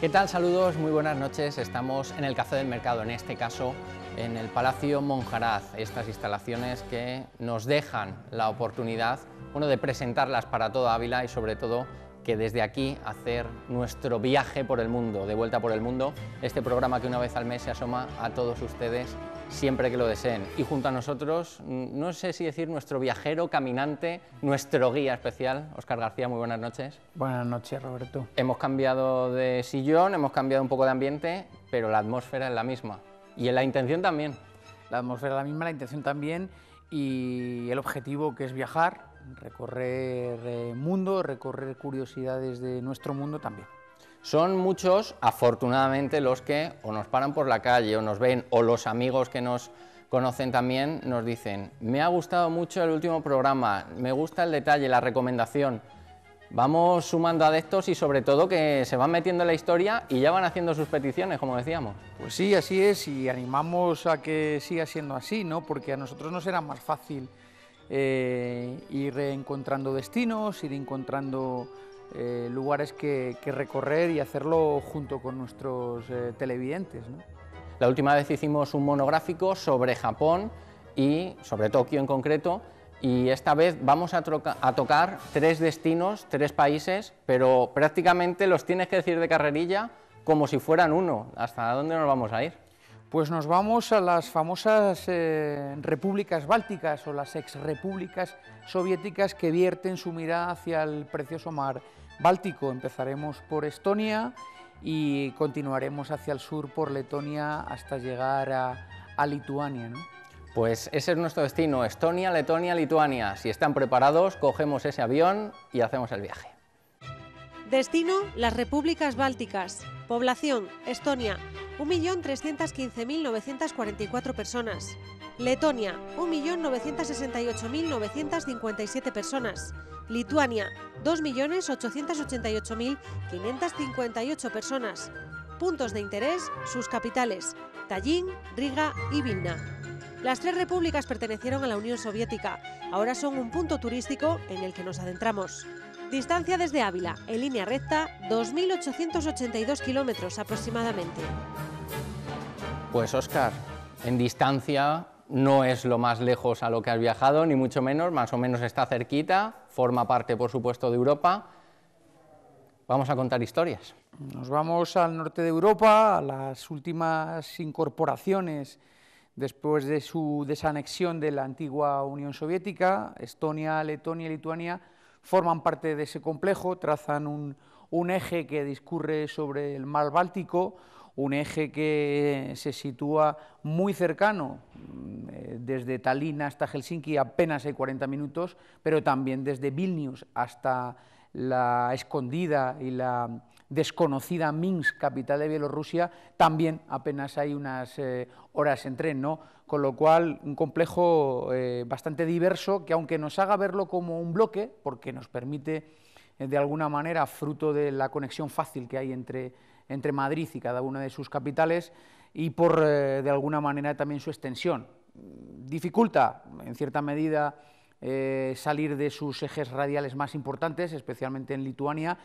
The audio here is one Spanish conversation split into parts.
¿Qué tal? Saludos, muy buenas noches. Estamos en el Café del Mercado, en este caso en el Palacio Monjaraz, estas instalaciones que nos dejan la oportunidad de presentarlas para toda Ávila y sobre todo que desde aquí hacer nuestro viaje por el mundo, de vuelta por el mundo, este programa que una vez al mes se asoma a todos ustedes siempre que lo deseen. Y junto a nosotros, no sé si decir nuestro viajero, caminante, nuestro guía especial, Oscar García, muy buenas noches. Buenas noches, Roberto. Hemos cambiado de sillón, hemos cambiado un poco de ambiente, pero la atmósfera es la misma. Y en la intención también. La atmósfera es la misma, la intención también, y el objetivo que es viajar, recorrer eh, mundo, recorrer curiosidades de nuestro mundo también. Son muchos, afortunadamente, los que o nos paran por la calle o nos ven, o los amigos que nos conocen también nos dicen, me ha gustado mucho el último programa, me gusta el detalle, la recomendación. Vamos sumando adeptos y sobre todo que se van metiendo en la historia y ya van haciendo sus peticiones, como decíamos. Pues sí, así es, y animamos a que siga siendo así, ¿no? Porque a nosotros nos será más fácil eh, ir encontrando destinos, ir encontrando eh, lugares que, recorrer y hacerlo junto con nuestros eh, televidentes. ¿no? La última vez hicimos un monográfico sobre Japón y sobre Tokio en concreto y esta vez vamos a, tocar tres destinos, tres países, pero prácticamente los tienes que decir de carrerilla como si fueran uno. ¿Hasta dónde nos vamos a ir? Pues nos vamos a las famosas eh, repúblicas bálticas o las exrepúblicas soviéticas que vierten su mirada hacia el precioso mar Báltico. Empezaremos por Estonia y continuaremos hacia el sur por Letonia hasta llegar a, Lituania. Pues ese es nuestro destino, Estonia, Letonia, Lituania. Si están preparados, cogemos ese avión y hacemos el viaje. Destino, las repúblicas bálticas. Población, Estonia, 1.315.944 personas. Letonia, 1.968.957 personas. Lituania, 2.888.558 personas. Puntos de interés, sus capitales, ...Tallín, Riga y Vilna. Las tres repúblicas pertenecieron a la Unión Soviética. Ahora son un punto turístico en el que nos adentramos. Distancia desde Ávila, en línea recta, 2.882 kilómetros aproximadamente. Pues Oscar, en distancia no es lo más lejos a lo que has viajado, ni mucho menos, más o menos está cerquita, forma parte, por supuesto, de Europa. Vamos a contar historias. Nos vamos al norte de Europa, a las últimas incorporaciones después de su desanexión de la antigua Unión Soviética. Estonia, Letonia y Lituania forman parte de ese complejo, trazan un, un eje que discurre sobre el mar Báltico, un eje que se sitúa muy cercano, mm, eh, desde Tallinn hasta Helsinki apenas hay 40 minutos, pero también desde Vilnius hasta la escondida y la desconocida Minsk, capital de Bielorrusia, también apenas hay unas eh, horas en tren, ¿no? Con lo cual, un complejo eh, bastante diverso que aunque nos haga verlo como un bloque, porque nos permite, de alguna manera, fruto de la conexión fácil que hay entre entre Madrid y cada una de sus capitales y por, eh, de alguna manera, también su extensión. Dificulta, en cierta medida, eh, salir de sus ejes radiales más importantes, especialmente en Lituania,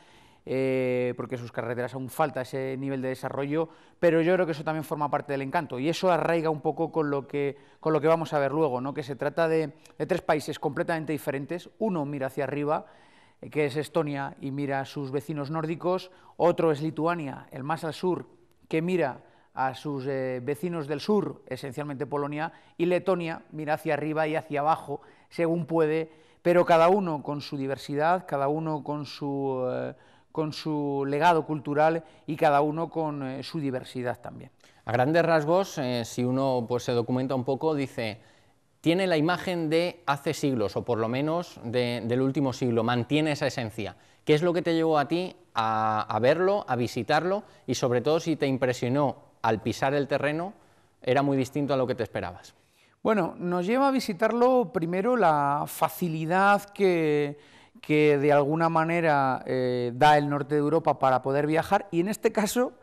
eh, porque sus carreteras aún falta ese nivel de desarrollo, pero yo creo que eso también forma parte del encanto y eso arraiga un poco con lo que, con lo que vamos a ver luego, ¿no? que se trata de, de tres países completamente diferentes, uno mira hacia arriba, eh, que es Estonia y mira a sus vecinos nórdicos, otro es Lituania, el más al sur, que mira a sus eh, vecinos del sur, esencialmente Polonia, y Letonia mira hacia arriba y hacia abajo, según puede, pero cada uno con su diversidad, cada uno con su, eh, con su legado cultural y cada uno con su diversidad también. A grandes rasgos, si uno pues, se documenta un poco, dice tiene la imagen de hace siglos, o por lo menos del último siglo, mantiene esa esencia. ¿Qué es lo que te llevó a ti a, verlo, a visitarlo, y sobre todo si te impresionó al pisar el terreno, era muy distinto a lo que te esperabas? Bueno, nos lleva a visitarlo primero la facilidad que, que de alguna manera eh, da el norte de Europa para poder viajar y en este caso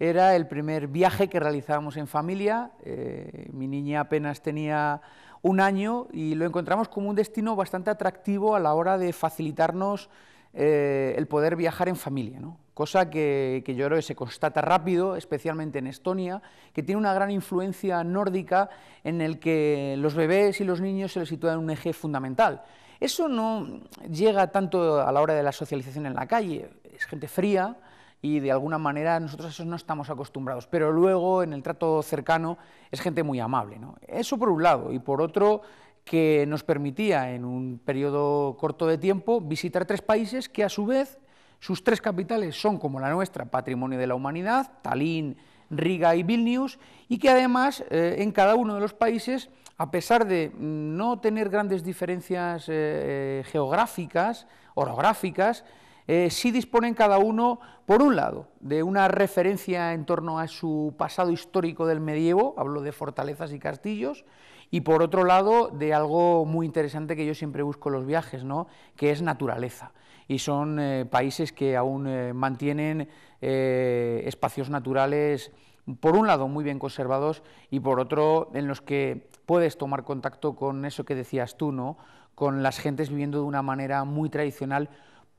era el primer viaje que realizábamos en familia. Eh, mi niña apenas tenía un año y lo encontramos como un destino bastante atractivo a la hora de facilitarnos eh, el poder viajar en familia, ¿no? cosa que, que, yo creo que se constata rápido, especialmente en Estonia, que tiene una gran influencia nórdica en el que los bebés y los niños se les sitúan en un eje fundamental. Eso no llega tanto a la hora de la socialización en la calle, es gente fría, y de alguna manera nosotros a eso no estamos acostumbrados, pero luego en el trato cercano es gente muy amable. ¿no? Eso por un lado, y por otro que nos permitía en un periodo corto de tiempo visitar tres países que a su vez sus tres capitales son como la nuestra, Patrimonio de la Humanidad, Tallinn, Riga y Vilnius, y que además eh, en cada uno de los países, a pesar de mm, no tener grandes diferencias eh, eh, geográficas, orográficas, eh, sí disponen cada uno, por un lado, de una referencia en torno a su pasado histórico del medievo, hablo de fortalezas y castillos, y por otro lado, de algo muy interesante que yo siempre busco en los viajes, ¿no? que es naturaleza. Y son eh, países que aún eh, mantienen espacios naturales por un lado muy bien conservados y por otro en los que puedes tomar contacto con eso que decías tú, ¿no? con las gentes viviendo de una manera muy tradicional,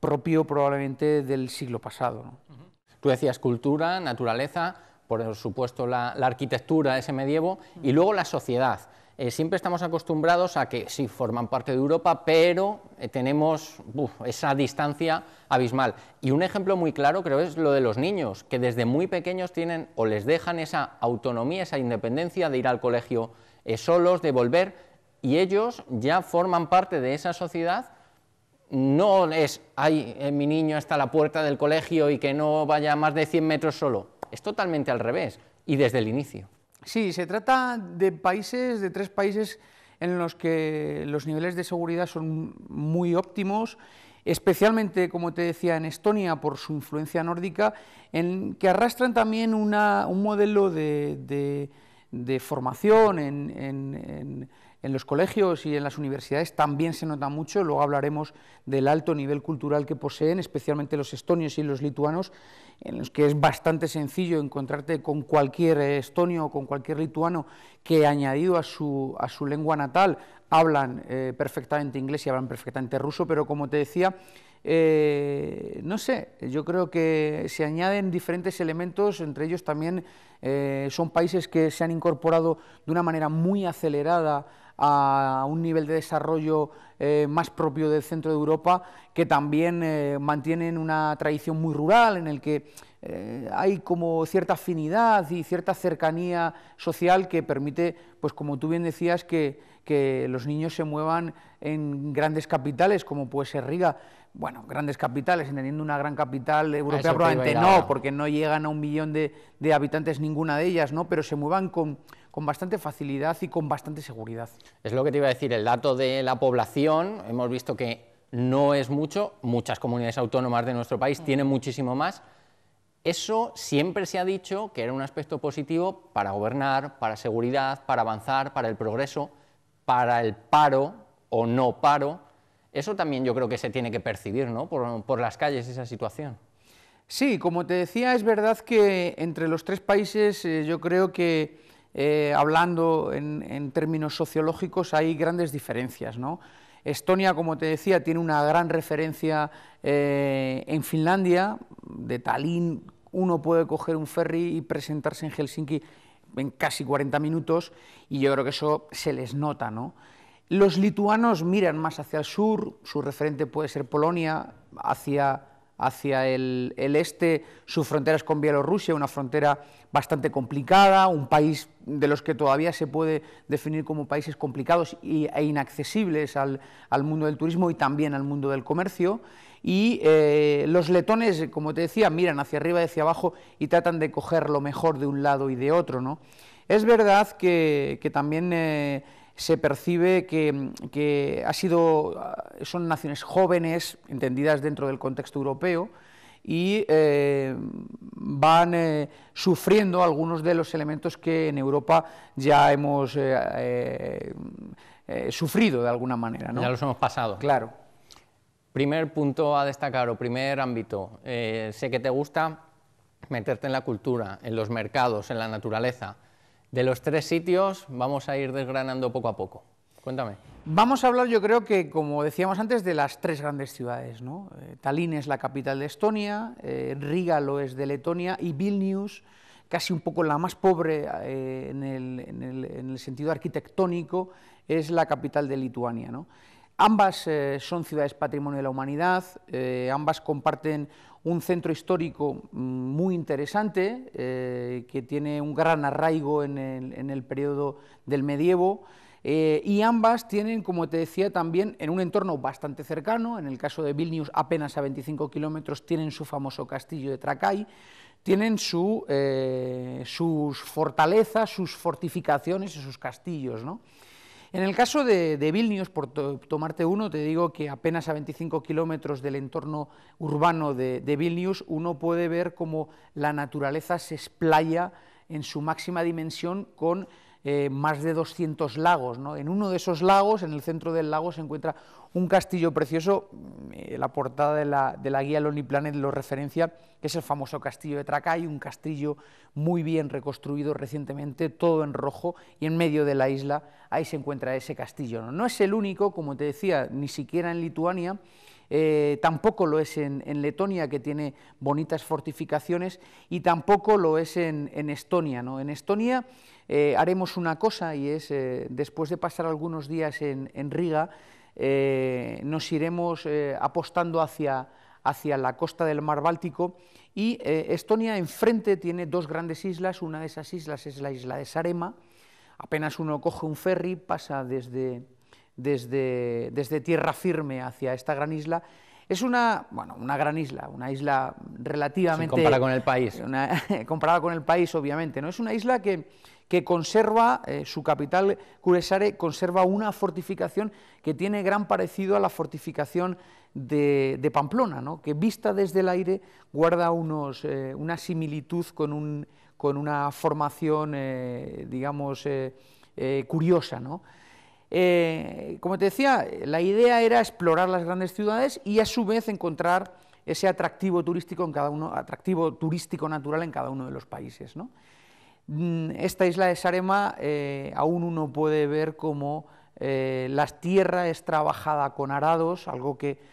propio probablemente del siglo pasado. Tú decías cultura, naturaleza, por supuesto la, arquitectura arquitectura, ese medievo, y luego la sociedad. Eh, siempre estamos acostumbrados a que sí forman parte de Europa, pero eh, tenemos esa distancia abismal. Y un ejemplo muy claro creo es lo de los niños, que desde muy pequeños tienen o les dejan esa autonomía, esa independencia de ir al colegio eh, solos, de volver, y ellos ya forman parte de esa sociedad no es, ay, eh, mi niño hasta la puerta del colegio y que no vaya más de 100 metros solo. Es totalmente al revés y desde el inicio. Sí, se trata de países, de tres países en los que los niveles de seguridad son muy óptimos, especialmente, como te decía, en Estonia por su influencia nórdica, en que arrastran también un modelo de, formación en en los colegios y en las universidades también se nota mucho, luego hablaremos del alto nivel cultural que poseen, especialmente los estonios y los lituanos, en los que es bastante sencillo encontrarte con cualquier estonio o con cualquier lituano que añadido a su, a su lengua natal hablan eh, perfectamente inglés y hablan perfectamente ruso, pero como te decía, eh, no sé, yo creo que se añaden diferentes elementos, entre ellos también eh, son países que se han incorporado de una manera muy acelerada a un nivel de desarrollo eh, más propio del centro de Europa, que también eh, mantienen una tradición muy rural en el que eh, hay como cierta afinidad y cierta cercanía social que permite, pues como tú bien decías, que, que los niños se muevan en grandes capitales como puede ser Riga. Bueno, grandes capitales, entendiendo una gran capital europea probablemente no, porque no llegan a un millón de, de habitantes ninguna de ellas, ¿no? pero se muevan con con bastante facilidad y con bastante seguridad. Es lo que te iba a decir, el dato de la población, hemos visto que no es mucho, muchas comunidades autónomas de nuestro país mm. tienen muchísimo más. Eso siempre se ha dicho que era un aspecto positivo para gobernar, para seguridad, para avanzar, para el progreso, para el paro o no paro. Eso también yo creo que se tiene que percibir ¿no? por, las calles esa situación. Sí, como te decía, es verdad que entre los tres países eh, yo creo que eh, hablando en, términos sociológicos, hay grandes diferencias. ¿no? Estonia, como te decía, tiene una gran referencia eh, en Finlandia, de Tallinn uno puede coger un ferry y presentarse en Helsinki en casi 40 minutos y yo creo que eso se les nota. ¿no? Los lituanos miran más hacia el sur, su referente puede ser Polonia, hacia hacia el, este, sus fronteras con Bielorrusia, una frontera bastante complicada, un país de los que todavía se puede definir como países complicados e inaccesibles al, mundo del turismo y también al mundo del comercio. Y eh, los letones, como te decía, miran hacia arriba y hacia abajo y tratan de coger lo mejor de un lado y de otro. ¿no? Es verdad que, también... Eh, se percibe que, ha sido, son naciones jóvenes, entendidas dentro del contexto europeo, y eh, van eh, sufriendo algunos de los elementos que en Europa ya hemos eh, sufrido de alguna manera. ¿no? Ya los hemos pasado. Claro. Primer punto a destacar o primer ámbito. sé que te gusta meterte en la cultura, en los mercados, en la naturaleza. De los tres sitios vamos a ir desgranando poco a poco. Cuéntame. Vamos a hablar, yo creo que, como decíamos antes, de las tres grandes ciudades. ¿no? Eh, Tallinn es la capital de Estonia, eh, Riga lo es de Letonia y Vilnius, casi un poco la más pobre eh, en, el, sentido arquitectónico, es la capital de Lituania. Ambas eh, son ciudades patrimonio de la humanidad, eh, ambas comparten un centro histórico mm, muy interesante eh, que tiene un gran arraigo en el, periodo del medievo. y ambas tienen, como te decía, también en un entorno bastante cercano, en el caso de Vilnius apenas a 25 kilómetros, tienen su famoso castillo de Trakai, tienen sus fortalezas, sus fortificaciones y sus castillos. ¿no? En el caso de, Vilnius, por tomarte uno, te digo que apenas a 25 kilómetros del entorno urbano de, de Vilnius uno puede ver cómo la naturaleza se explaya en su máxima dimensión con eh, más de 200 lagos. ¿no? En uno de esos lagos, en el centro del lago, se encuentra un castillo precioso, eh, la portada de la, de la, guía Lonely Planet lo referencia, que es el famoso castillo de Tracay, un castillo muy bien reconstruido recientemente, todo en rojo, y en medio de la isla ahí se encuentra ese castillo. no es el único, como te decía, ni siquiera en Lituania, eh, tampoco lo es en, Letonia, que tiene bonitas fortificaciones, y tampoco lo es en, Estonia. ¿no? En Estonia eh, haremos una cosa, y es, eh, después de pasar algunos días en, Riga, nos iremos apostando hacia, hacia la costa del mar Báltico, y Estonia enfrente tiene dos grandes islas, una de esas islas es la isla de Sarema, apenas uno coge un ferry, pasa desde desde, desde tierra firme hacia esta gran isla. Es una, bueno, una gran isla, una isla relativamente... comparada con el país. comparada con el país, obviamente. ¿no? Es una isla que, que conserva, eh, su capital, Curesare, conserva una fortificación que tiene gran parecido a la fortificación de, Pamplona, ¿no? que vista desde el aire guarda unos, eh, una similitud con, una formación, eh, digamos, curiosa. Eh, como te decía, la idea era explorar las grandes ciudades y a su vez encontrar ese atractivo turístico en cada uno, atractivo turístico natural en cada uno de los países. Mm, esta isla de Sarema eh, aún uno puede ver cómo eh, la tierra es trabajada con arados, algo que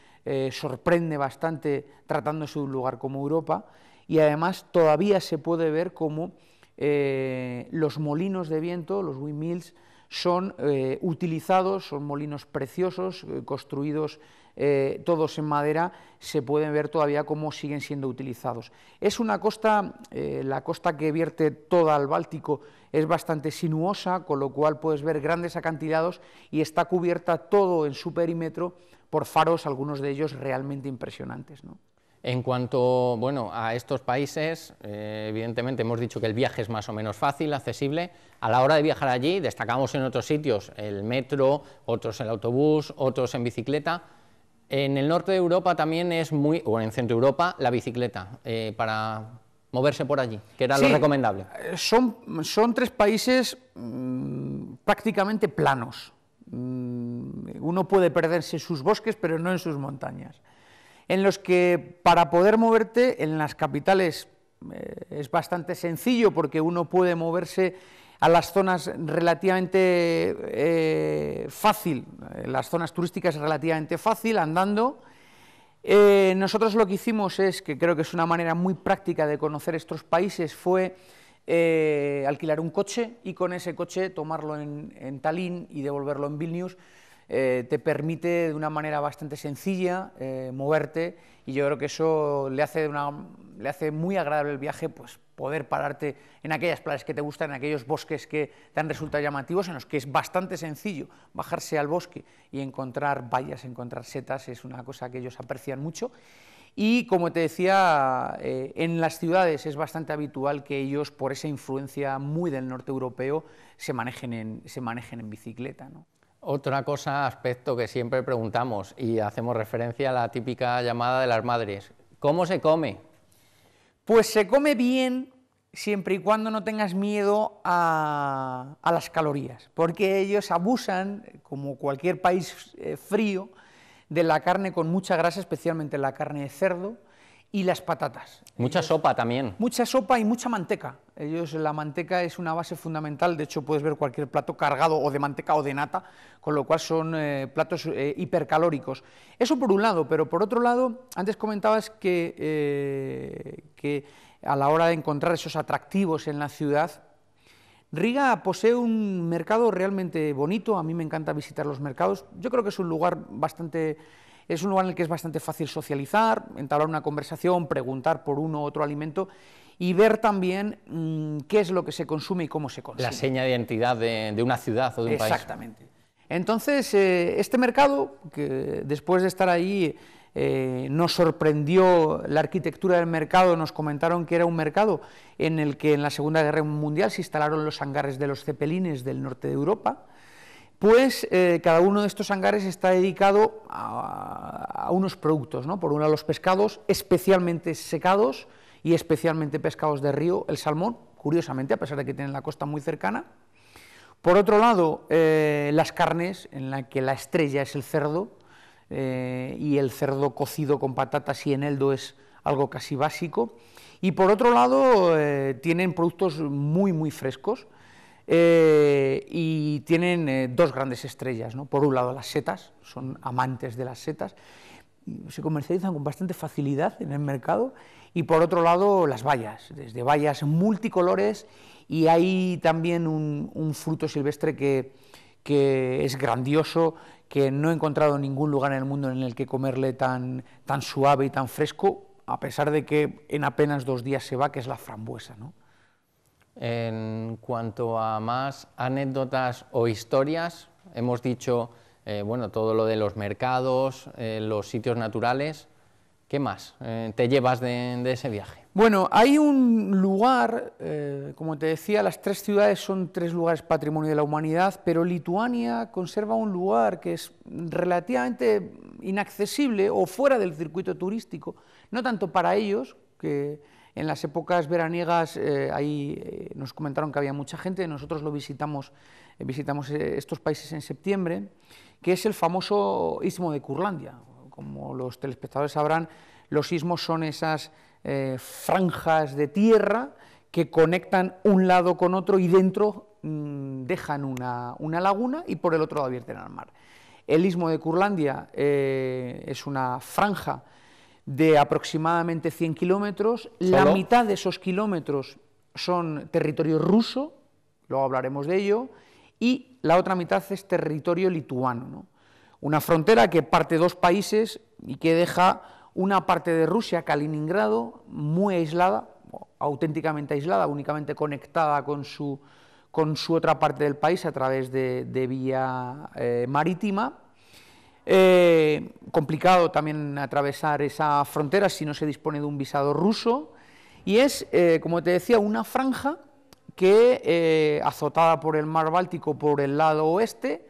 sorprende bastante tratándose de un lugar como Europa, y además todavía se puede ver cómo los molinos de viento, los windmills, son eh, utilizados, son molinos preciosos, eh, construidos eh, todos en madera, se pueden ver todavía cómo siguen siendo utilizados. Es una costa, la costa que vierte toda al Báltico es bastante sinuosa, con lo cual puedes ver grandes acantilados y está cubierta todo en su perímetro por faros, algunos de ellos realmente impresionantes. En cuanto a estos países, eh, evidentemente hemos dicho que el viaje es más o menos fácil, accesible. A la hora de viajar allí, destacamos en otros sitios el metro, otros el autobús, otros en bicicleta. En el norte de Europa también es muy, o en Centro Europa, la bicicleta eh, para moverse por allí, que era lo recomendable. Eh, son, tres países mm, prácticamente planos. Mm, uno puede perderse en sus bosques, pero no en sus montañas en los que para poder moverte en las capitales eh, es bastante sencillo porque uno puede moverse a las zonas relativamente eh, fácil, eh, las zonas turísticas relativamente fácil, andando. nosotros lo que hicimos es, que creo que es una manera muy práctica de conocer estos países, fue alquilar un coche y con ese coche tomarlo en, en Tallinn y devolverlo en Vilnius, eh, te permite de una manera bastante sencilla eh, moverte y yo creo que eso le hace, muy agradable el viaje, pues poder pararte en aquellas playas que te gustan, en aquellos bosques que te han resultado llamativos, en los que es bastante sencillo bajarse al bosque y encontrar vallas, encontrar setas, es una cosa que ellos aprecian mucho. Y como te decía, eh, en las ciudades es bastante habitual que ellos, por esa influencia muy del norte europeo, se manejen en, se manejen en bicicleta. ¿no? Otra cosa, aspecto que siempre preguntamos y hacemos referencia a la típica llamada de las madres. ¿Cómo se come? Pues se come bien siempre y cuando no tengas miedo a, las calorías, porque ellos abusan, como cualquier país eh, frío, de la carne con mucha grasa, especialmente la carne de cerdo, y las patatas. Mucha sopa también. Mucha sopa y mucha manteca. Ellos, la manteca es una base fundamental, de hecho puedes ver cualquier plato cargado o de manteca o de nata, con lo cual son eh, platos eh, hipercalóricos. Eso por un lado, pero por otro lado, antes comentabas que, eh, que a la hora de encontrar esos atractivos en la ciudad, Riga posee un mercado realmente bonito, a mí me encanta visitar los mercados, yo creo que es un lugar bastante es un lugar en el que es bastante fácil socializar, entablar una conversación, preguntar por uno u otro alimento y ver también mm, qué es lo que se consume y cómo se consume. La seña de identidad de, una ciudad o de un país. Exactamente. Entonces, eh, este mercado, que después de estar ahí eh, nos sorprendió la arquitectura del mercado, nos comentaron que era un mercado en el que en la Segunda Guerra Mundial se instalaron los hangares de los cepelines del norte de Europa, pues eh, cada uno de estos hangares está dedicado a, unos productos, ¿no? por un lado los pescados especialmente secados y especialmente pescados de río, el salmón, curiosamente, a pesar de que tienen la costa muy cercana. Por otro lado, eh, las carnes, en la que la estrella es el cerdo, eh, y el cerdo cocido con patatas y eneldo es algo casi básico. Y por otro lado, tienen productos muy, muy frescos, eh, y tienen eh, dos grandes estrellas, por un lado las setas, son amantes de las setas, se comercializan con bastante facilidad en el mercado, y por otro lado las bayas, desde bayas multicolores, y hay también un, fruto silvestre que, que es grandioso, que no he encontrado ningún lugar en el mundo en el que comerle tan, tan suave y tan fresco, a pesar de que en apenas dos días se va, que es la frambuesa. ¿no? En cuanto a más anécdotas o historias, hemos dicho eh, bueno, todo lo de los mercados, eh, los sitios naturales. ¿Qué más eh, te llevas de, de, ese viaje? Bueno, hay un lugar, como te decía, las tres ciudades son tres lugares patrimonio de la humanidad, pero Lituania conserva un lugar que es relativamente inaccesible o fuera del circuito turístico, no tanto para ellos, que en las épocas veraniegas eh, ahí eh, nos comentaron que había mucha gente, nosotros lo visitamos, eh, visitamos estos países en septiembre, que es el famoso istmo de Curlandia. Como los telespectadores sabrán, los istmos son esas franjas de tierra que conectan un lado con otro y dentro mm, dejan una, laguna y por el otro lado al mar. El istmo de Curlandia es una franja de aproximadamente 100 kilómetros. La mitad de esos kilómetros son territorio ruso, luego hablaremos de ello, y la otra mitad es territorio lituano. Una frontera que parte dos países y que deja una parte de Rusia, Kaliningrado, muy aislada, auténticamente aislada, únicamente conectada con su, con su otra parte del país a través de, vía eh, marítima, eh, complicado también atravesar esa frontera si no se dispone de un visado ruso. Y es, eh, como te decía, una franja que, eh, azotada por el mar Báltico por el lado oeste,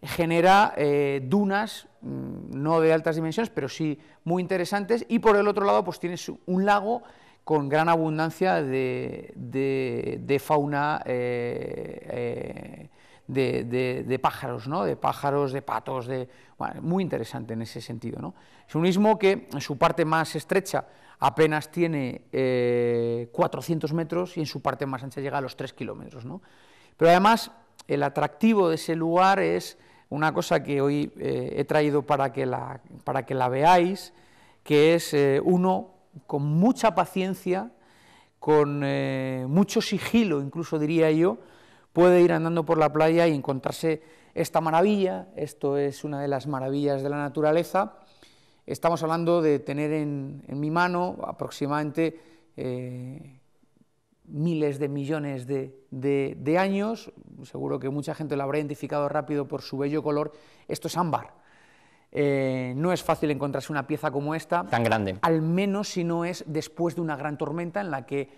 genera dunas, mm, no de altas dimensiones, pero sí muy interesantes. Y por el otro lado, pues tienes un lago con gran abundancia de, de fauna de, pájaros, ¿no? de pájaros, de patos, de, muy interesante en ese sentido. ¿no? Es un ismo que en su parte más estrecha apenas tiene 400 eh, metros y en su parte más ancha llega a los 3 kilómetros. Pero además el atractivo de ese lugar es una cosa que hoy eh, he traído para que, la, para que la veáis, que es eh, uno con mucha paciencia, con mucho sigilo, incluso diría yo, puede ir andando por la playa y encontrarse esta maravilla, esto es una de las maravillas de la naturaleza. Estamos hablando de tener en, mi mano aproximadamente eh, miles de millones de, años, seguro que mucha gente lo habrá identificado rápido por su bello color, esto es ámbar. Eh, no es fácil encontrarse una pieza como esta. Tan grande. Al menos si no es después de una gran tormenta en la que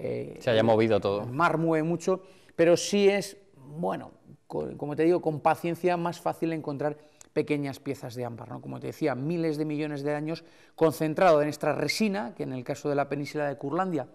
eh, se haya movido todo. El mar mueve mucho, pero sí es, bueno, como te digo, con paciencia más fácil encontrar pequeñas piezas de ámbar, ¿no? como te decía, miles de millones de años concentrado en esta resina, que en el caso de la península de Curlandia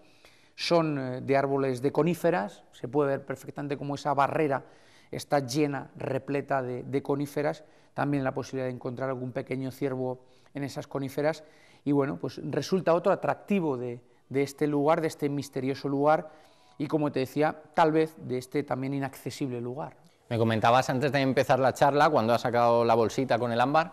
son eh, de árboles de coníferas, se puede ver perfectamente cómo esa barrera está llena, repleta de, de, coníferas, también la posibilidad de encontrar algún pequeño ciervo en esas coníferas, y bueno, pues resulta otro atractivo de, de este lugar, de este misterioso lugar y, como te decía, tal vez de este también inaccesible lugar. Me comentabas antes de empezar la charla, cuando has sacado la bolsita con el ámbar,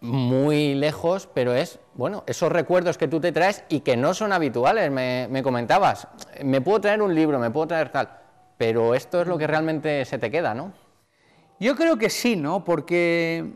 muy lejos, pero es, bueno, esos recuerdos que tú te traes y que no son habituales, me, comentabas. Me puedo traer un libro, me puedo traer tal, pero esto es lo que realmente se te queda, ¿no? Yo creo que sí, ¿no? Porque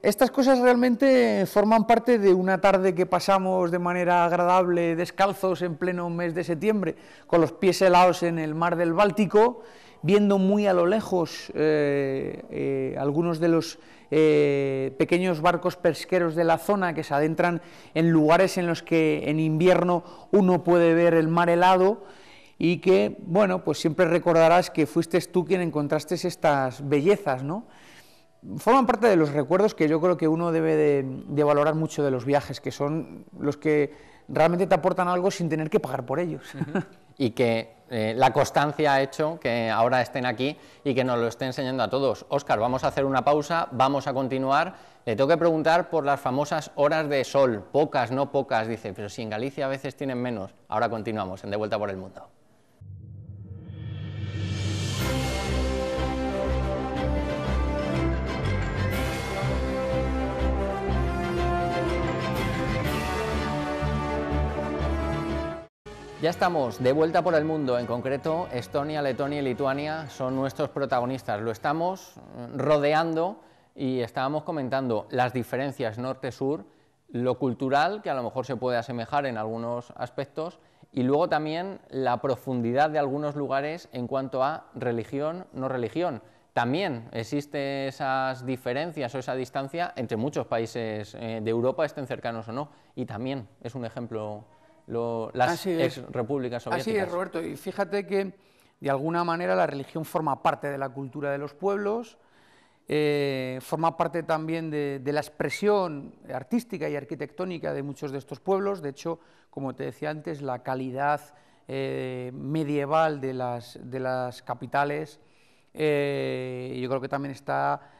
estas cosas realmente forman parte de una tarde que pasamos de manera agradable descalzos en pleno mes de septiembre, con los pies helados en el mar del Báltico, viendo muy a lo lejos eh, eh, algunos de los eh, pequeños barcos pesqueros de la zona que se adentran en lugares en los que en invierno uno puede ver el mar helado y que, bueno, pues siempre recordarás que fuiste tú quien encontraste estas bellezas, ¿no? forman parte de los recuerdos que yo creo que uno debe de, valorar mucho de los viajes, que son los que realmente te aportan algo sin tener que pagar por ellos. Y que eh, la constancia ha hecho que ahora estén aquí y que nos lo esté enseñando a todos. Óscar, vamos a hacer una pausa, vamos a continuar. Le tengo que preguntar por las famosas horas de sol, pocas, no pocas, dice, pero si en Galicia a veces tienen menos. Ahora continuamos, en De Vuelta por el Mundo. Ya estamos de vuelta por el mundo, en concreto Estonia, Letonia y Lituania son nuestros protagonistas. Lo estamos mm, rodeando y estábamos comentando las diferencias norte-sur, lo cultural, que a lo mejor se puede asemejar en algunos aspectos, y luego también la profundidad de algunos lugares en cuanto a religión, no religión. También existen esas diferencias o esa distancia entre muchos países eh, de Europa, estén cercanos o no, y también es un ejemplo las ah, repúblicas ah, soviéticas. Así es, Roberto, y fíjate que de alguna manera la religión forma parte de la cultura de los pueblos, eh, forma parte también de, la expresión artística y arquitectónica de muchos de estos pueblos. De hecho, como te decía antes, la calidad eh, medieval de las, de las capitales eh, yo creo que también está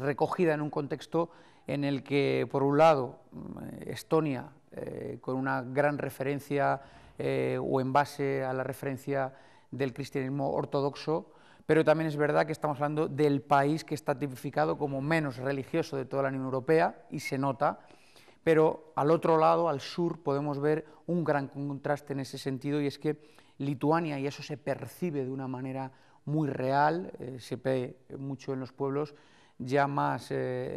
recogida en un contexto en el que, por un lado, mm, Estonia eh, con una gran referencia eh, o en base a la referencia del cristianismo ortodoxo, pero también es verdad que estamos hablando del país que está tipificado como menos religioso de toda la Unión Europea y se nota, pero al otro lado, al sur, podemos ver un gran contraste en ese sentido y es que Lituania, y eso se percibe de una manera muy real, eh, se ve mucho en los pueblos, ya más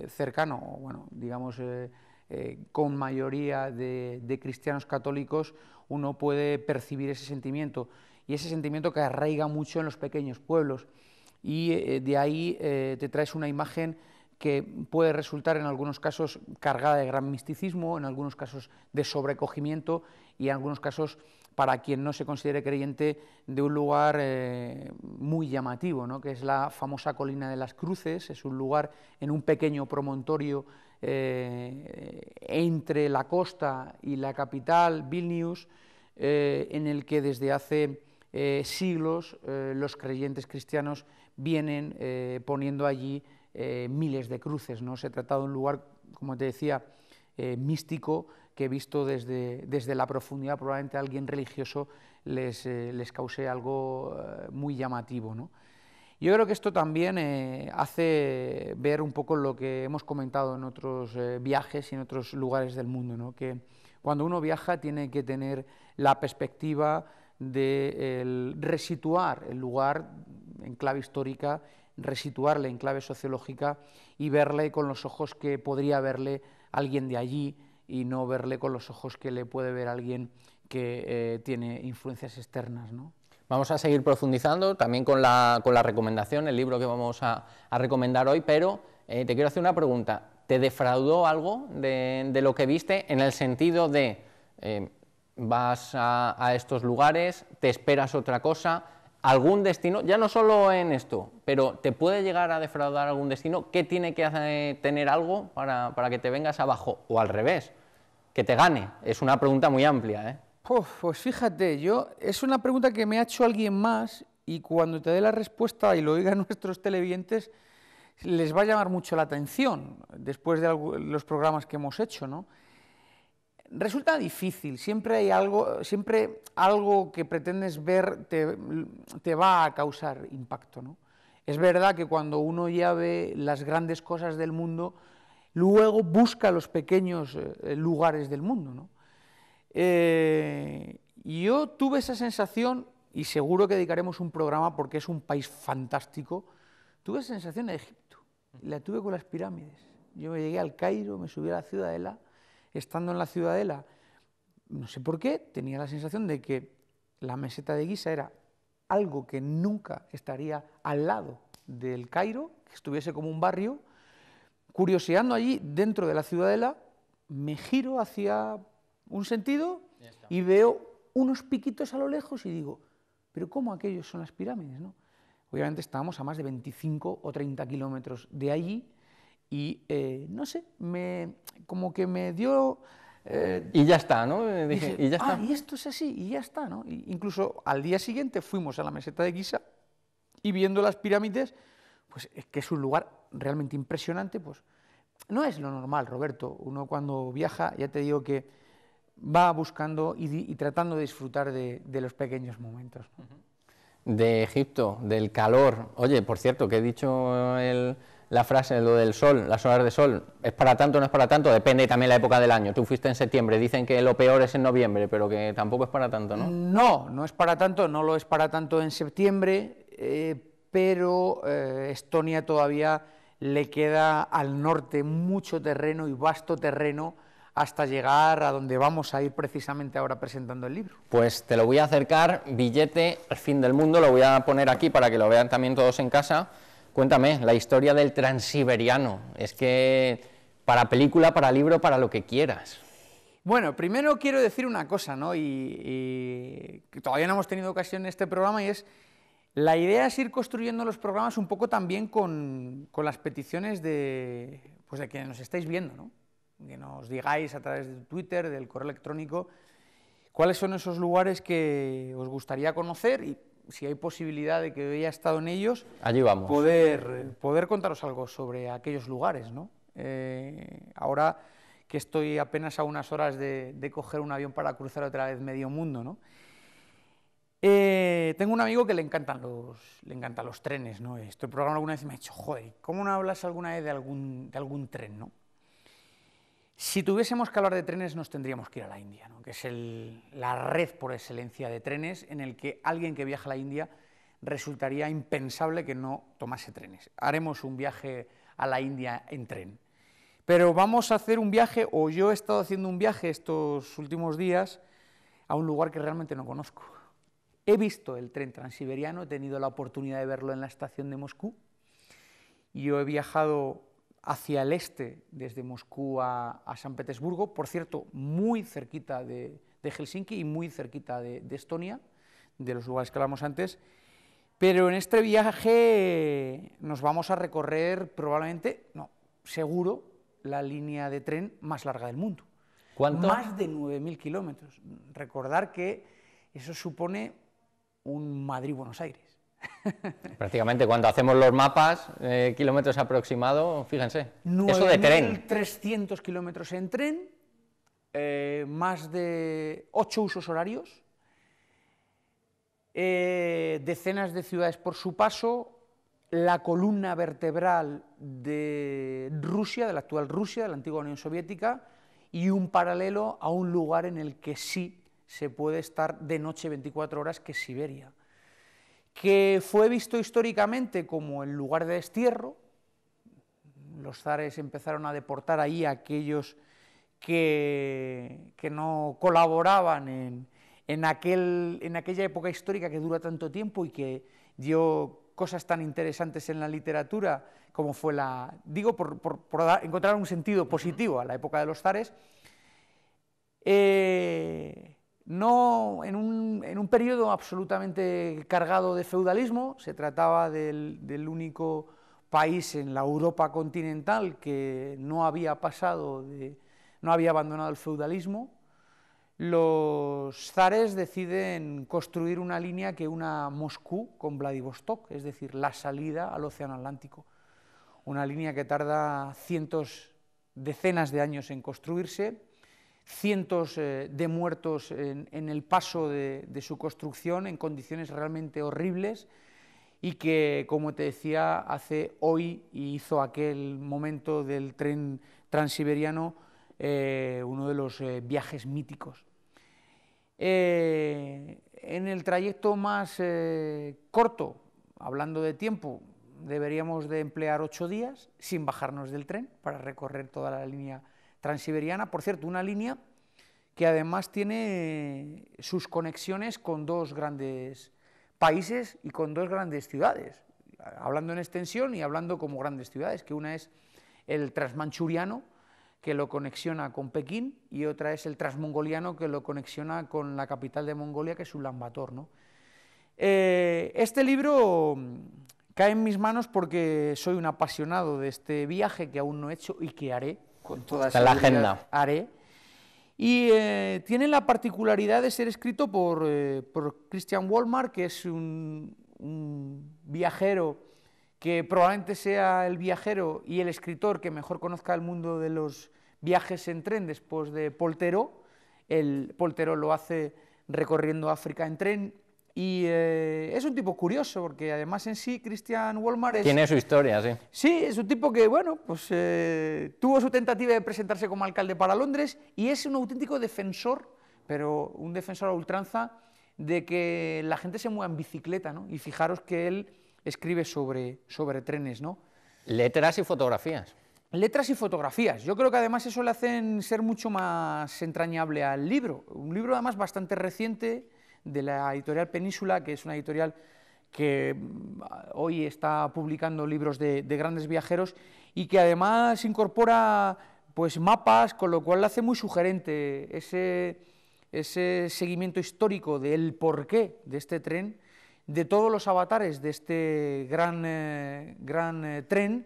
cercano, bueno, digamos, eh, con mayoría de, cristianos católicos, uno puede percibir ese sentimiento y ese sentimiento que arraiga mucho en los pequeños pueblos. Y eh, de ahí eh, te traes una imagen que puede resultar en algunos casos cargada de gran misticismo, en algunos casos de sobrecogimiento y en algunos casos, para quien no se considere creyente, de un lugar muy llamativo, ¿no? que es la famosa Colina de las Cruces, es un lugar en un pequeño promontorio eh, entre la costa y la capital, Vilnius, eh, en el que desde hace eh, siglos los creyentes cristianos vienen poniendo allí miles de cruces. ¿no? Se trata de un lugar, como te decía, místico que he visto desde, la profundidad probablemente a alguien religioso les, les cause algo muy llamativo. ¿no? Yo creo que esto también eh, hace ver un poco lo que hemos comentado en otros eh, viajes y en otros lugares del mundo, ¿no? que cuando uno viaja tiene que tener la perspectiva de resituar el lugar en clave histórica, resituarle en clave sociológica y verle con los ojos que podría verle alguien de allí y no verle con los ojos que le puede ver alguien que eh, tiene influencias externas. ¿no? Vamos a seguir profundizando también con la, con la recomendación, el libro que vamos a, recomendar hoy, pero eh, te quiero hacer una pregunta. ¿Te defraudó algo de, lo que viste en el sentido de eh, vas a, a, estos lugares, te esperas otra cosa, algún destino, ya no solo en esto, pero te puede llegar a defraudar algún destino? ¿Qué tiene que tener algo para, para que te vengas abajo? O al revés, que te gane. Es una pregunta muy amplia. ¿eh? pues fíjate, yo es una pregunta que me ha hecho alguien más y cuando te dé la respuesta y lo oigan nuestros televidentes les va a llamar mucho la atención después de los programas que hemos hecho, ¿no? Resulta difícil, siempre hay algo, siempre algo que pretendes ver te, te va a causar impacto, ¿no? Es verdad que cuando uno ya ve las grandes cosas del mundo, luego busca los pequeños eh, lugares del mundo, ¿no? Eh, yo tuve esa sensación, y seguro que dedicaremos un programa porque es un país fantástico, tuve esa sensación en Egipto, la tuve con las pirámides. Yo me llegué al Cairo, me subí a la ciudadela, estando en la ciudadela, no sé por qué, tenía la sensación de que la meseta de Guisa era algo que nunca estaría al lado del Cairo, que estuviese como un barrio, curioseando allí dentro de la ciudadela, me giro hacia un sentido y veo unos piquitos a lo lejos y digo, pero ¿cómo aquellos son las pirámides? ¿no? Obviamente estábamos a más de 25 o 30 kilómetros de allí y eh, no sé, me, como que me dio... Eh, y ya está, ¿no? Eh, y ya está. Ah, y esto es así, y ya está, ¿no? incluso al día siguiente fuimos a la meseta de Giza y viendo las pirámides, pues es que es un lugar realmente impresionante, pues no es lo normal, Roberto. Uno cuando viaja, ya te digo que va buscando y, tratando de disfrutar de, los pequeños momentos. De Egipto, del calor. Oye, por cierto, que he dicho la frase, lo del sol, las horas de sol, ¿es para tanto o no es para tanto? Depende también la época del año. Tú fuiste en septiembre, dicen que lo peor es en noviembre, pero que tampoco es para tanto, ¿no? No, no es para tanto, no lo es para tanto en septiembre, eh, pero eh, Estonia todavía le queda al norte mucho terreno y vasto terreno hasta llegar a donde vamos a ir precisamente ahora presentando el libro? Pues te lo voy a acercar, billete, al fin del mundo, lo voy a poner aquí para que lo vean también todos en casa. Cuéntame, la historia del transiberiano, es que para película, para libro, para lo que quieras. Bueno, primero quiero decir una cosa, ¿no? Y, todavía no hemos tenido ocasión en este programa y es... La idea es ir construyendo los programas un poco también con, las peticiones de, pues de quienes nos estáis viendo, ¿no? que nos digáis a través de Twitter, del correo electrónico, cuáles son esos lugares que os gustaría conocer y si hay posibilidad de que haya estado en ellos, Allí vamos. Poder, poder contaros algo sobre aquellos lugares. ¿no? Eh, ahora que estoy apenas a unas horas de, coger un avión para cruzar otra vez medio mundo, ¿no? Eh, tengo un amigo que le encantan los, le encantan los trenes, ¿no? Estoy programa alguna vez me ha dicho, joder, ¿cómo no hablas alguna vez de algún, de algún tren, ¿no? Si tuviésemos que hablar de trenes, nos tendríamos que ir a la India, ¿no? que es la red por excelencia de trenes en el que alguien que viaja a la India resultaría impensable que no tomase trenes. Haremos un viaje a la India en tren. Pero vamos a hacer un viaje, o yo he estado haciendo un viaje estos últimos días, a un lugar que realmente no conozco. He visto el tren transiberiano, he tenido la oportunidad de verlo en la estación de Moscú. y Yo he viajado hacia el este, desde Moscú a, San Petersburgo, por cierto, muy cerquita de, Helsinki y muy cerquita de, Estonia, de los lugares que hablamos antes. Pero en este viaje nos vamos a recorrer probablemente, no, seguro, la línea de tren más larga del mundo. ¿Cuánto? Más de 9.000 kilómetros. Recordar que eso supone un Madrid-Buenos Aires. Prácticamente cuando hacemos los mapas, eh, kilómetros aproximado, fíjense, eso de tren. 300 kilómetros en tren, eh, más de 8 usos horarios, eh, decenas de ciudades por su paso, la columna vertebral de Rusia, de la actual Rusia, de la antigua Unión Soviética, y un paralelo a un lugar en el que sí se puede estar de noche 24 horas, que es Siberia que fue visto históricamente como el lugar de destierro. Los zares empezaron a deportar ahí a aquellos que, que no colaboraban en, aquel, en aquella época histórica que dura tanto tiempo y que dio cosas tan interesantes en la literatura como fue la, digo, por, encontrar un sentido positivo a la época de los zares. Eh, no en un, en un periodo absolutamente cargado de feudalismo, se trataba del, del, único país en la Europa continental que no había pasado, de, no había abandonado el feudalismo, los zares deciden construir una línea que una Moscú con Vladivostok, es decir, la salida al Océano Atlántico, una línea que tarda cientos, decenas de años en construirse, cientos eh, de muertos en, el paso de, su construcción en condiciones realmente horribles y que, como te decía, hace hoy y hizo aquel momento del tren transiberiano eh, uno de los eh, viajes míticos. en el trayecto más corto, hablando de tiempo, deberíamos de emplear ocho días sin bajarnos del tren para recorrer toda la línea Transiberiana, por cierto, una línea que además tiene sus conexiones con dos grandes países y con dos grandes ciudades, hablando en extensión y hablando como grandes ciudades, que una es el transmanchuriano, que lo conexiona con Pekín, y otra es el transmongoliano, que lo conexiona con la capital de Mongolia, que es Ulan Bator. Eh, este libro cae en mis manos porque soy un apasionado de este viaje que aún no he hecho y que haré, con toda esa agenda. haré. Y eh, tiene la particularidad de ser escrito por, eh, por Christian Walmar, que es un, viajero que probablemente sea el viajero y el escritor que mejor conozca el mundo de los viajes en tren después de Poltero. El Poltero lo hace recorriendo África en tren, y eh, es un tipo curioso, porque además en sí Christian Walmart... Tiene su historia, sí. Sí, es un tipo que, bueno, pues eh, tuvo su tentativa de presentarse como alcalde para Londres y es un auténtico defensor, pero un defensor a ultranza, de que la gente se mueva en bicicleta, ¿no? Y fijaros que él escribe sobre, sobre trenes, ¿no? Letras y fotografías. Letras y fotografías. Yo creo que además eso le hacen ser mucho más entrañable al libro. Un libro además bastante reciente de la editorial Península, que es una editorial que mm, hoy está publicando libros de, grandes viajeros y que además incorpora pues mapas, con lo cual le hace muy sugerente ese, ese seguimiento histórico del porqué de este tren, de todos los avatares de este gran, eh, gran eh, tren.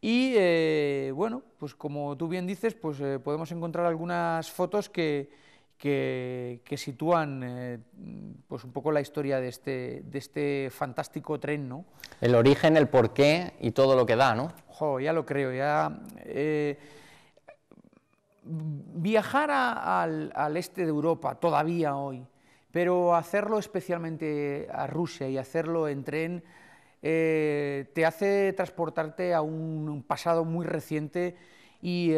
Y eh, bueno, pues como tú bien dices, pues podemos encontrar algunas fotos que, que, sitúan eh, pues un poco la historia de este, de este fantástico tren, ¿no? El origen, el porqué y todo lo que da, ¿no? ya lo creo, eh, viajar al, este de Europa todavía hoy, pero hacerlo especialmente a Rusia y hacerlo en tren eh, te hace transportarte a un, un pasado muy reciente y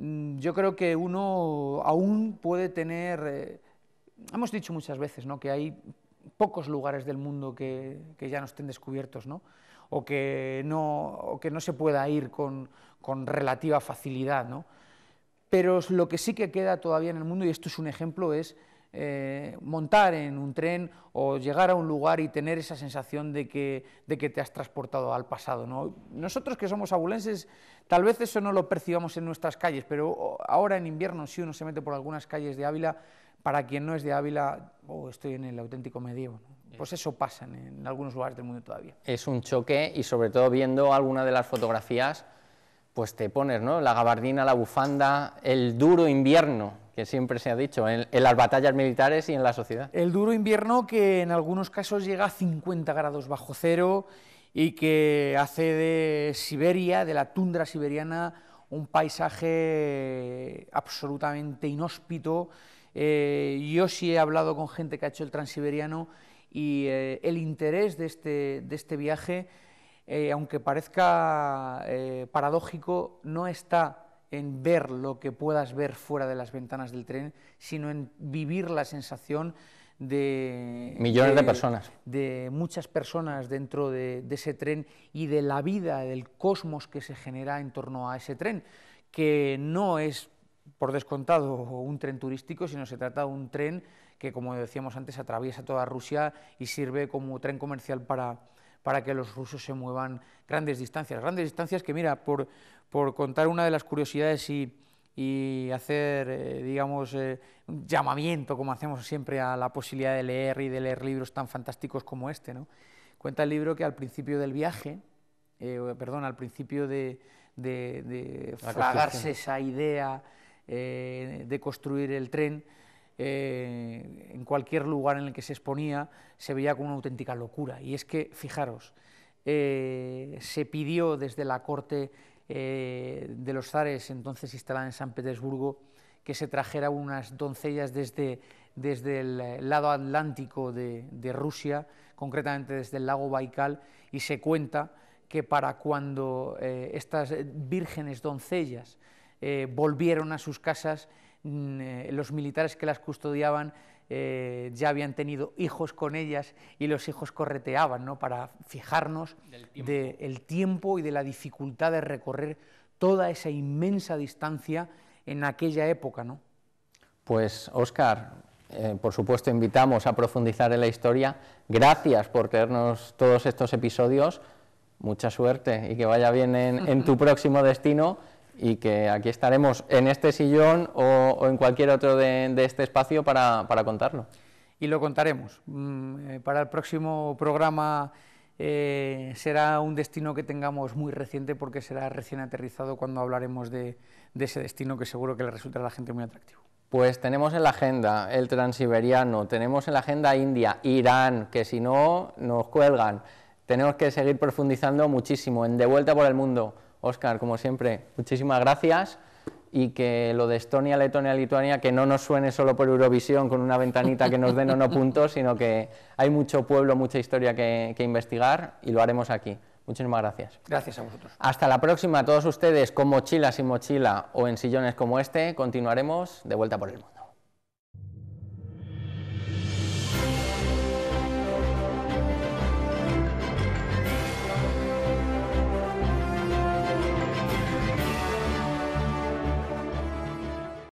Mm, yo creo que uno aún puede tener, eh, hemos dicho muchas veces, ¿no? que hay pocos lugares del mundo que, ya no estén descubiertos, ¿no? O, que no, se pueda ir con, relativa facilidad. ¿no? Pero lo que sí que queda todavía en el mundo, y esto es un ejemplo, es eh, montar en un tren o llegar a un lugar y tener esa sensación de que, te has transportado al pasado. ¿no? Nosotros que somos abulenses, tal vez eso no lo percibamos en nuestras calles, pero ahora en invierno, si uno se mete por algunas calles de Ávila, para quien no es de Ávila, o oh, estoy en el auténtico medievo. Pues eso pasa en, algunos lugares del mundo todavía. Es un choque y sobre todo viendo alguna de las fotografías, pues te pones ¿no? la gabardina, la bufanda, el duro invierno siempre se ha dicho, en, las batallas militares y en la sociedad. El duro invierno que en algunos casos llega a 50 grados bajo cero y que hace de Siberia, de la tundra siberiana, un paisaje absolutamente inhóspito. Eh, yo sí he hablado con gente que ha hecho el transiberiano y eh, el interés de este, de este viaje, eh, aunque parezca paradójico, no está en ver lo que puedas ver fuera de las ventanas del tren, sino en vivir la sensación de... Millones de, personas. De muchas personas dentro de, ese tren y de la vida, del cosmos que se genera en torno a ese tren, que no es, por descontado, un tren turístico, sino se trata de un tren que, como decíamos antes, atraviesa toda Rusia y sirve como tren comercial para, para que los rusos se muevan grandes distancias. Grandes distancias que, mira, por, por contar una de las curiosidades y, hacer, eh, digamos, eh, un llamamiento, como hacemos siempre, a la posibilidad de leer y de leer libros tan fantásticos como este. ¿no? Cuenta el libro que al principio del viaje, eh, perdón, al principio de, de, esa idea de construir el tren, en cualquier lugar en el que se exponía, se veía como una auténtica locura. Y es que, fijaros, se pidió desde la corte eh, de los zares, entonces instalada en San Petersburgo, que se trajera unas doncellas desde, el lado atlántico de, Rusia, concretamente desde el lago Baikal, y se cuenta que para cuando eh, estas vírgenes doncellas eh, volvieron a sus casas, mm, los militares que las custodiaban eh, ya habían tenido hijos con ellas y los hijos correteaban, ¿no? Para fijarnos del tiempo. y de la dificultad de recorrer toda esa inmensa distancia en aquella época, ¿no? Pues, Óscar, eh, por supuesto, invitamos a profundizar en la historia. Gracias por tenernos todos estos episodios. Mucha suerte y que vaya bien en tu próximo destino y que aquí estaremos en este sillón o, en cualquier otro de, este espacio para, contarlo. Y lo contaremos. Mm, eh, para el próximo programa eh, será un destino que tengamos muy reciente porque será recién aterrizado cuando hablaremos de, ese destino que seguro que le resultará a la gente muy atractivo. Pues tenemos en la agenda el transiberiano, tenemos en la agenda India, Irán, que si no nos cuelgan. Tenemos que seguir profundizando muchísimo en De Vuelta por el Mundo. Oscar, como siempre, muchísimas gracias y que lo de Estonia, Letonia, Lituania, que no nos suene solo por Eurovisión con una ventanita que nos den o no puntos, sino que hay mucho pueblo, mucha historia que, investigar y lo haremos aquí. Muchísimas gracias. Gracias a vosotros. Hasta la próxima, todos ustedes con mochila, sin mochila o en sillones como este, continuaremos de vuelta por el mundo.